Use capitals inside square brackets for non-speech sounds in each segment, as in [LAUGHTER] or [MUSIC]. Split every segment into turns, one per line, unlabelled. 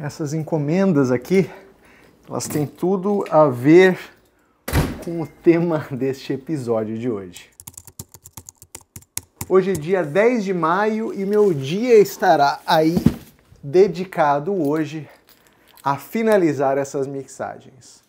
essas encomendas aqui, elas têm tudo a ver com o tema [LAUGHS] deste episódio de hoje. Hoje é dia 10 de maio e meu dia estará aí dedicado hoje a finalizar essas mixagens.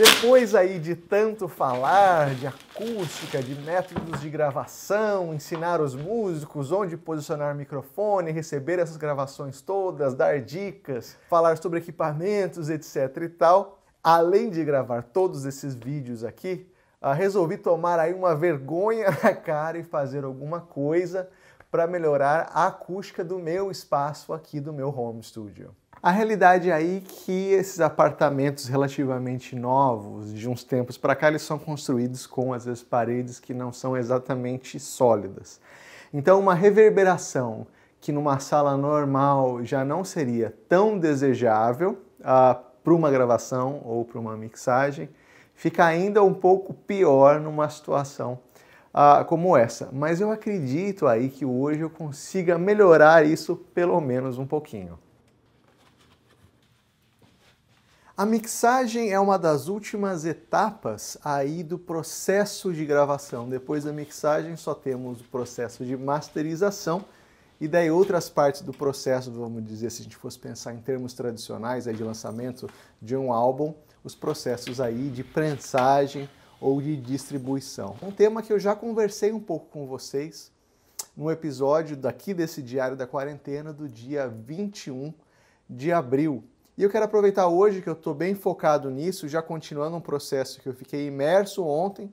Depois aí de tanto falar de acústica, de métodos de gravação, ensinar os músicos onde posicionar o microfone, receber essas gravações todas, dar dicas, falar sobre equipamentos, etc e tal, além de gravar todos esses vídeos aqui, ah, resolvi tomar aí uma vergonha [LAUGHS] na cara e fazer alguma coisa para melhorar a acústica do meu espaço aqui do meu home studio. A realidade é aí é que esses apartamentos relativamente novos, de uns tempos para cá, eles são construídos com às vezes paredes que não são exatamente sólidas. Então, uma reverberação que numa sala normal já não seria tão desejável uh, ah, para uma gravação ou para uma mixagem, fica ainda um pouco pior numa situação uh, como essa. Mas eu acredito aí que hoje eu consiga melhorar isso pelo menos um pouquinho. A mixagem é uma das últimas etapas aí do processo de gravação. Depois da mixagem só temos o processo de masterização e daí outras partes do processo, vamos dizer, se a gente fosse pensar em termos tradicionais aí de lançamento de um álbum, os processos aí de prensagem ou de distribuição. Um tema que eu já conversei um pouco com vocês no episódio daqui desse Diário da Quarentena do dia 21 de abril. E eu quero aproveitar hoje que eu estou bem focado nisso, já continuando um processo que eu fiquei imerso ontem, uh,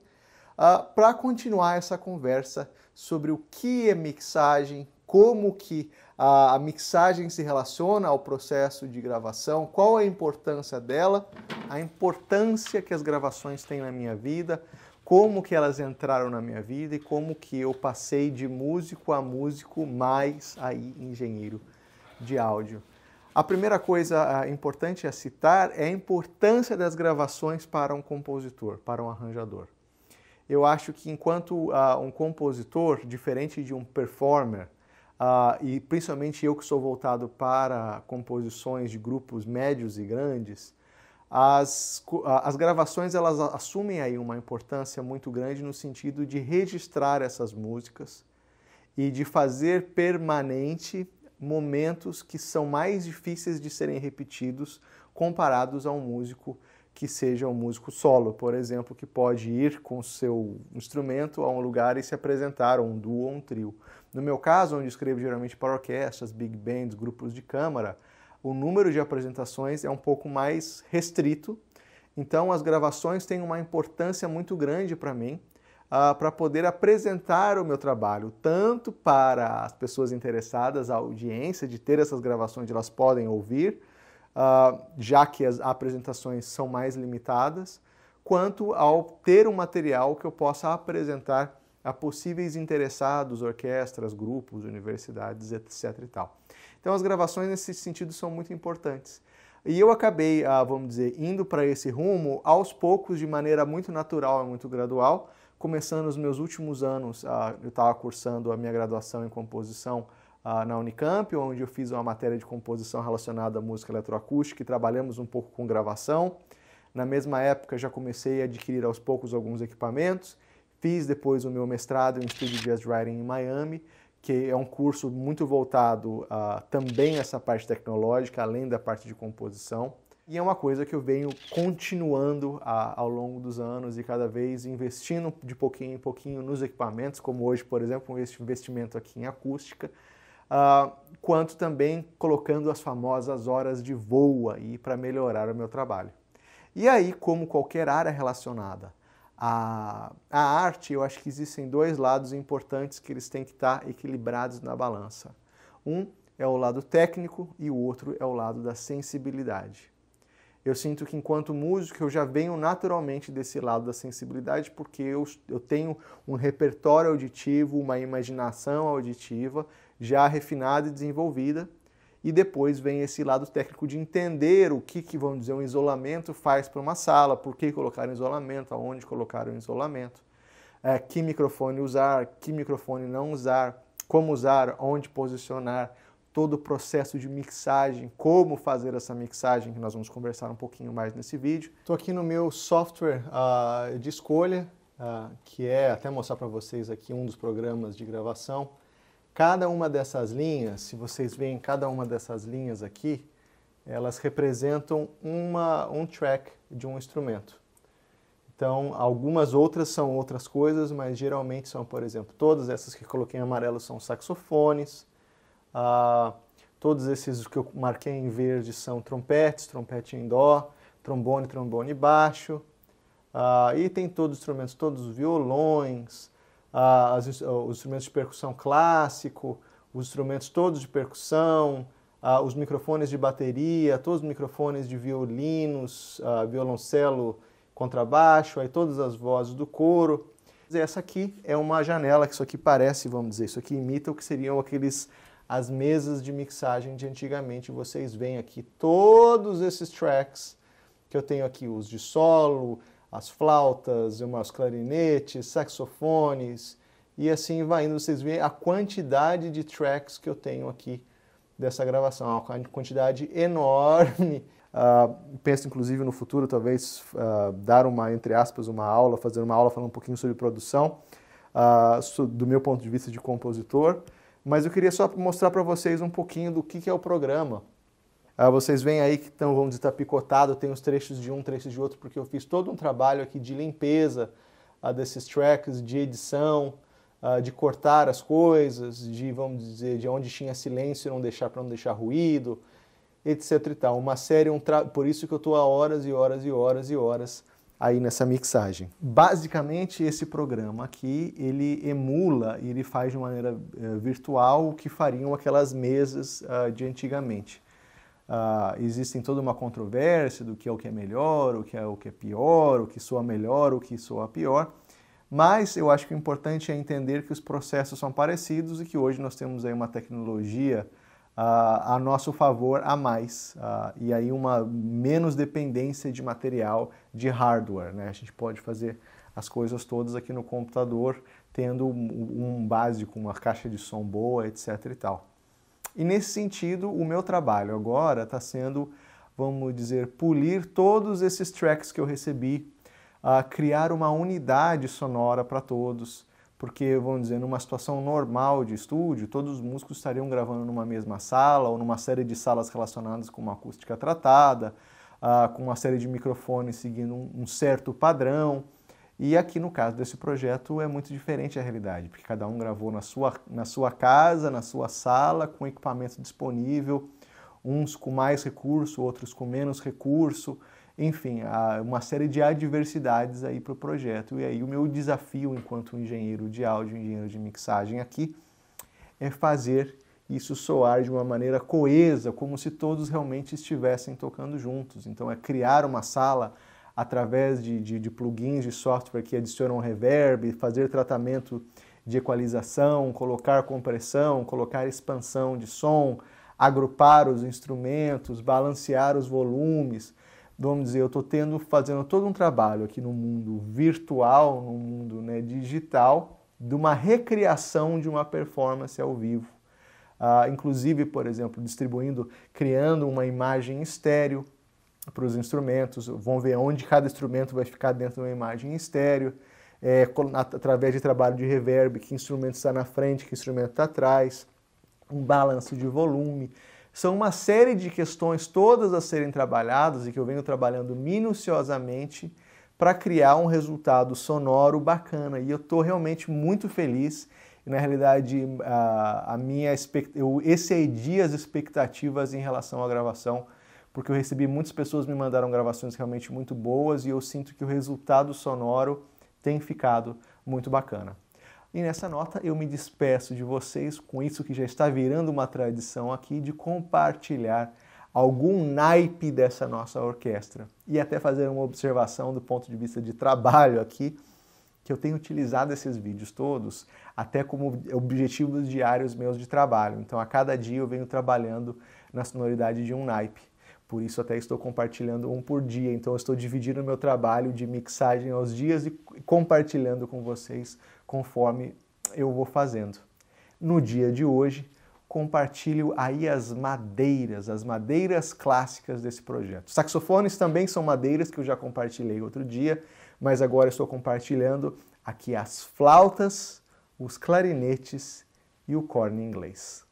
ah, para continuar essa conversa sobre o que é mixagem, como que a, a mixagem se relaciona ao processo de gravação, qual é a importância dela, a importância que as gravações têm na minha vida, como que elas entraram na minha vida e como que eu passei de músico a músico mais aí engenheiro de áudio. A primeira coisa ah, importante a citar é a importância das gravações para um compositor, para um arranjador. Eu acho que enquanto uh, um compositor, diferente de um performer, uh, e principalmente eu que sou voltado para composições de grupos médios e grandes, as, as gravações elas assumem aí uma importância muito grande no sentido de registrar essas músicas e de fazer permanente momentos que são mais difíceis de serem repetidos comparados a um músico que seja um músico solo, por exemplo, que pode ir com seu instrumento a um lugar e se apresentar, ou um duo ou um trio. No meu caso, onde escrevo geralmente para orquestras, big bands, grupos de câmara, o número de apresentações é um pouco mais restrito, então as gravações têm uma importância muito grande para mim, ah, para poder apresentar o meu trabalho, tanto para as pessoas interessadas, a audiência, de ter essas gravações, elas podem ouvir, ah, já que as apresentações são mais limitadas, quanto ao ter um material que eu possa apresentar a possíveis interessados, orquestras, grupos, universidades, etc. E tal. Então, as gravações nesse sentido são muito importantes. E eu acabei, ah, vamos dizer, indo para esse rumo aos poucos, de maneira muito natural e muito gradual, começando os meus últimos anos, ah, eu estava cursando a minha graduação em composição ah, na Unicamp, onde eu fiz uma matéria de composição relacionada à música eletroacústica e trabalhamos um pouco com gravação. Na mesma época, já comecei a adquirir aos poucos alguns equipamentos. Fiz depois o meu mestrado em de Jazz Writing em Miami, que é um curso muito voltado a, também essa parte tecnológica, além da parte de composição. E é uma coisa que eu venho continuando a, ao longo dos anos e cada vez investindo de pouquinho em pouquinho nos equipamentos, como hoje, por exemplo, um investimento aqui em acústica, uh, quanto também colocando as famosas horas de voo aí para melhorar o meu trabalho. E aí, como qualquer área relacionada a, a arte, eu acho que existem dois lados importantes que eles têm que estar tá equilibrados na balança. Um é o lado técnico e o outro é o lado da sensibilidade. Eu sinto que enquanto músico eu já venho naturalmente desse lado da sensibilidade porque eu, eu tenho um repertório auditivo, uma imaginação auditiva já refinada e desenvolvida e depois vem esse lado técnico de entender o que, que vamos dizer, um isolamento faz para uma sala, por que colocar o isolamento, aonde colocar o isolamento, é, que microfone usar, que microfone não usar, como usar, onde posicionar, todo o processo de mixagem, como fazer essa mixagem, que nós vamos conversar um pouquinho mais nesse vídeo. Estou aqui no meu software uh, de escolha, uh, que é, até mostrar para vocês aqui, um dos programas de gravação, Cada uma dessas linhas, se vocês veem cada uma dessas linhas aqui, elas representam uma, um track de um instrumento. Então, algumas outras são outras coisas, mas geralmente são, por exemplo, todas essas que coloquei em amarelo são saxofones, ah, todos esses que eu marquei em verde são trompetes, trompete em dó, trombone, trombone baixo, ah, e tem todos os instrumentos, todos os violões, ah, as, ah, os instrumentos de percussão clássico, os instrumentos todos de percussão, ah, os microfones de bateria, todos os microfones de violinos, violoncelo, contrabaixo, aí todas as vozes do coro. Essa aqui é uma janela que isso aqui parece, vamos dizer, isso aqui imita o que seriam aqueles as mesas de mixagem de antigamente. Vocês veem aqui todos esses tracks que eu tenho aqui, os de solo, as flautas, umas clarinetes, saxofones e assim vai indo. Vocês veem a quantidade de tracks que eu tenho aqui dessa gravação, é uma quantidade enorme. Uh, [LAUGHS] penso inclusive no futuro talvez uh, dar uma entre aspas uma aula, fazer uma aula falando um pouquinho sobre produção uh, do meu ponto de vista de compositor. Mas eu queria só mostrar para vocês um pouquinho do que, que é o programa. Ah, vocês veem aí que estão, vamos dizer, tá picotado, tem os trechos de um, trechos de outro, porque eu fiz todo um trabalho aqui de limpeza ah, desses tracks, de edição, ah, de cortar as coisas, de, vamos dizer, de onde tinha silêncio, não deixar para não deixar ruído, etc e tal. Uma série, um tra... por isso que eu estou há horas e horas e horas e horas aí nessa mixagem. Basicamente, esse programa aqui, ele emula e ele faz de maneira uh, virtual o que fariam aquelas mesas uh, de antigamente ah, existem toda uma controvérsia do que é o que é melhor, o que é o que é pior, o que soa melhor, o que soa pior. Mas eu acho que o importante é entender que os processos são parecidos e que hoje nós temos aí uma tecnologia ah, a nosso favor a mais ah, e aí uma menos dependência de material, de hardware. Né? A gente pode fazer as coisas todas aqui no computador, tendo um, básico, uma caixa de som boa, etc. e tal. E nesse sentido, o meu trabalho agora está sendo, vamos dizer, polir todos esses tracks que eu recebi, a criar uma unidade sonora para todos, porque, vamos dizer, numa situação normal de estúdio, todos os músicos estariam gravando numa mesma sala ou numa série de salas relacionadas com uma acústica tratada, ah, com uma série de microfones seguindo um, um certo padrão. E aqui no caso desse projeto é muito diferente a realidade, porque cada um gravou na sua, na sua casa, na sua sala, com equipamento disponível, uns com mais recurso, outros com menos recurso, enfim, uma série de adversidades aí para o projeto. E aí o meu desafio enquanto engenheiro de áudio, engenheiro de mixagem aqui, é fazer isso soar de uma maneira coesa, como se todos realmente estivessem tocando juntos. Então é criar uma sala através de, de, de plugins de software que adicionam reverb, fazer tratamento de equalização, colocar compressão, colocar expansão de som, agrupar os instrumentos, balancear os volumes. Vamos dizer, eu estou tendo, fazendo todo um trabalho aqui no mundo virtual, no mundo né, digital, de uma recriação de uma performance ao vivo. Ah, inclusive, por exemplo, distribuindo, criando uma imagem estéreo, para os instrumentos, vão ver onde cada instrumento vai ficar dentro de uma imagem em estéreo, é, através de trabalho de reverb, que instrumento está na frente, que instrumento está atrás, um balanço de volume. São uma série de questões todas a serem trabalhadas e que eu venho trabalhando minuciosamente para criar um resultado sonoro bacana. E eu estou realmente muito feliz. na realidade, a, a minha expect... eu excedi as expectativas em relação à gravação porque eu recebi muitas pessoas me mandaram gravações realmente muito boas e eu sinto que o resultado sonoro tem ficado muito bacana. E nessa nota eu me despeço de vocês com isso que já está virando uma tradição aqui de compartilhar algum naipe dessa nossa orquestra e até fazer uma observação do ponto de vista de trabalho aqui, que eu tenho utilizado esses vídeos todos até como objetivos diários meus de trabalho. Então a cada dia eu venho trabalhando na sonoridade de um naipe. Por isso até estou compartilhando um por dia. Então eu estou dividindo meu trabalho de mixagem aos dias e compartilhando com vocês conforme eu vou fazendo. No dia de hoje, compartilho aí as madeiras, as madeiras clássicas desse projeto. Saxofones também são madeiras que eu já compartilhei outro dia, mas agora estou compartilhando aqui as flautas, os clarinetes e o corno inglês.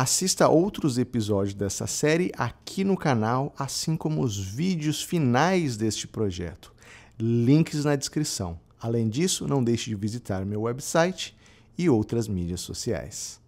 Assista outros episódios dessa série aqui no canal, assim como os vídeos finais deste projeto. Links na descrição. Além disso, não deixe de visitar meu website e outras mídias sociais.